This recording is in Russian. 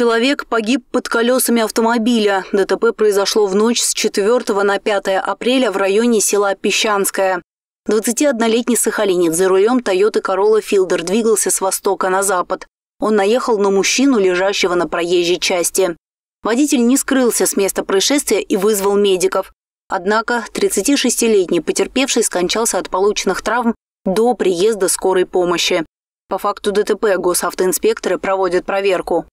Человек погиб под колесами автомобиля. ДТП произошло в ночь с 4 на 5 апреля в районе села Песчанское. 21-летний сахалинец за рулем Toyota Corolla Fielder двигался с востока на запад. Он наехал на мужчину, лежащего на проезжей части. Водитель не скрылся с места происшествия и вызвал медиков. Однако 36-летний потерпевший скончался от полученных травм до приезда скорой помощи. По факту ДТП госавтоинспекторы проводят проверку.